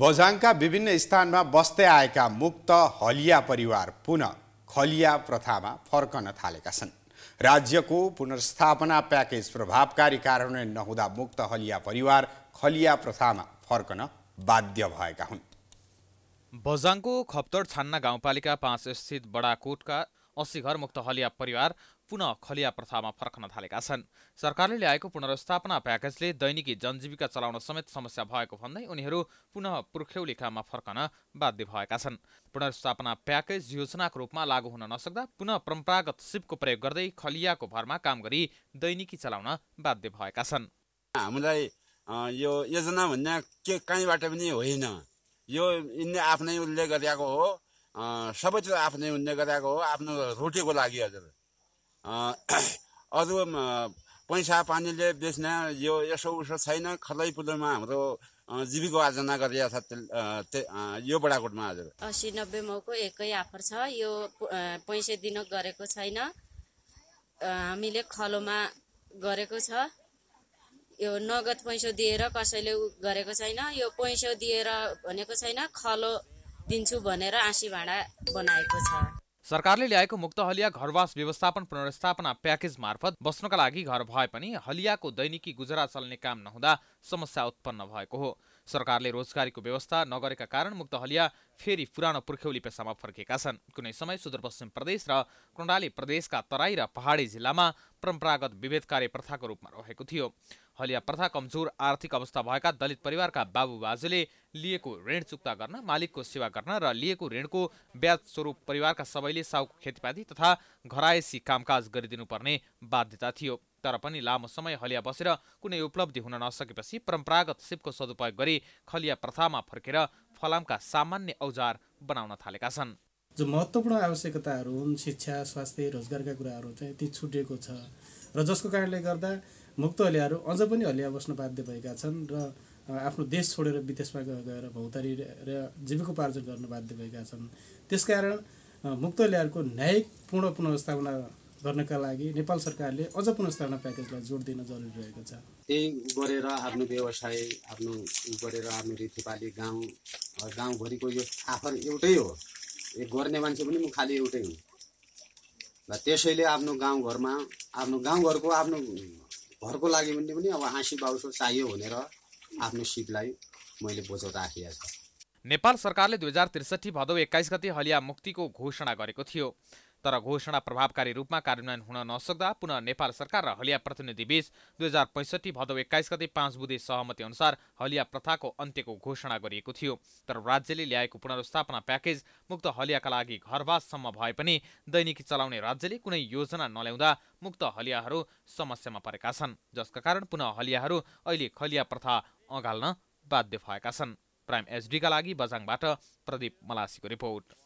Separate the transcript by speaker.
Speaker 1: बझाङका विभिन्न स्थानमा बस्दै आएका मुक्त हलिया परिवार पुनः खलिया प्रथामा फर्कन थालेका छन् राज्यको पुनर्स्थापना प्याकेज प्रभावकारी कार्यान्वयन नहुँदा मुक्त हलिया परिवार खलिया प्रथामा फर्कन बाध्य भएका हुन् बझाङको खप्तर छान्ना गाउँपालिका पाँच स्थित बडाकोटका अस्सी घर मुक्त हलिया परिवार पुनः खलिया प्रथामा फर्कन थालेका छन् सरकारले ल्याएको पुनर्स्थापना प्याकेजले दैनिकी जनजीविका चलाउन समेत समस्या भएको भन्दै उनीहरू पुनः पुर्ख्यौली काममा फर्कन बाध्य भएका छन् पुनर्स्थापना प्याकेज योजनाको रूपमा लागू हुन नसक्दा पुनः परम्परागत सिपको प्रयोग गर्दै खलियाको भरमा काम गरी दैनिकी चलाउन
Speaker 2: बाध्य भएका छन् हामीलाई यो योजना भन्ने के कहीँबाट पनि होइन यो यिनले आफ्नै उसले गरेको हो सबैतिर आफ्नै उसले गरेको हो आफ्नो रोटीको लागि हजुर अरू पैसा पानीले बेच्न यो यसो उसो छैन खलै हाम्रो हाम्रो आर्जना गरिरहेको छ यो बडाकोटमा हजुर
Speaker 3: असी नब्बे मौको एकै आफर छ यो पैसा दिन गरेको छैन हामीले खलोमा गरेको छ यो नगद पैसा दिएर कसैले गरेको छैन यो पैसा दिएर भनेको छैन खलो दिन्छु भनेर आँसी भाँडा बनाएको छ
Speaker 1: सरकारले ल्याएको मुक्त हलिया घरवास व्यवस्थापन पुनर्स्थापना प्याकेज मार्फत बस्नका लागि घर भए पनि हलियाको दैनिकी गुजरा चल्ने काम नहुँदा समस्या उत्पन्न भएको हो सरकारले रोजगारीको व्यवस्था नगरेका कारण मुक्त हलिया फेरि पुरानो पुर्ख्यौली पेसामा फर्केका छन् कुनै समय सुदूरपश्चिम प्रदेश र कर्णाली प्रदेशका तराई र पहाडी जिल्लामा परम्परागत विभेदकारी प्रथाको रूपमा रहेको थियो हलिया प्रथा कमजोर आर्थिक अवस्था भएका दलित परिवारका बाबुबाजेले लिएको ऋण चुक्ता गर्न मालिकको सेवा गर्न र लिएको ऋणको ब्याज स्वरूप परिवारका सबैले साउको खेतीपाती तथा घरायसी कामकाज गरिदिनुपर्ने बाध्यता थियो तर पनि लामो समय हलिया बसेर कुनै उपलब्धि हुन नसकेपछि परम्परागत सिपको सदुपयोग गरी खलिया प्रथामा फर्केर फलामका सामान्य औजार बनाउन थालेका छन्
Speaker 4: जो महत्त्वपूर्ण आवश्यकताहरू हुन् शिक्षा स्वास्थ्य रोजगारका कुराहरू चाहिँ ती छुटेको छ र जसको कारणले गर्दा मुक्त हलियाहरू अझ पनि हलिया बस्न बाध्य भएका छन् र आफ्नो देश छोडेर विदेशमा गएर भौतारी र जीविकोपार्जन गर्न बाध्य भएका छन् त्यसकारण मुक्त हलियाहरूको न्यायिक पूर्ण पुनर्स्थापना गर्नका लागि नेपाल सरकारले अझ पुनर्स्थापना प्याकेजलाई जोड दिन जरुरी रहेको छ
Speaker 5: त्यही गरेर आफ्नो व्यवसाय आफ्नो गरेर आफ्नो रीतिपाली गाउँ गाउँभरिको यो आफर एउटै हो यो गर्ने मान्छे पनि म खालि एउटै हुँ र त्यसैले आफ्नो गाउँघरमा आफ्नो गाउँघरको आफ्नो घरको लागि भने पनि अब आँसी बाउसो चाहियो भनेर आफ्नो सिपलाई मैले बोझो राखेको छ
Speaker 1: नेपाल सरकारले दुई हजार त्रिसठी भदौ एक्काइस गते हलिया मुक्तिको घोषणा गरेको थियो तर घोषणा प्रभावकारी रूपमा कार्यान्वयन हुन नसक्दा पुनः नेपाल सरकार र हलिया प्रतिनिधिबीच दुई हजार पैँसठी भदौ एक्काइस गते पाँच बुधे सहमति अनुसार हलिया प्रथाको अन्त्यको घोषणा गरिएको थियो तर राज्यले ल्याएको पुनर्स्थापना प्याकेज मुक्त हलियाका लागि घरवाससम्म भए पनि दैनिकी चलाउने राज्यले कुनै योजना नल्याउँदा मुक्त हलियाहरू समस्यामा परेका छन् जसका कारण पुनः हलियाहरू अहिले खलिया प्रथा अघाल्न बाध्य भएका छन् प्राइम एसडीका लागि बजाङबाट प्रदीप मलासीको रिपोर्ट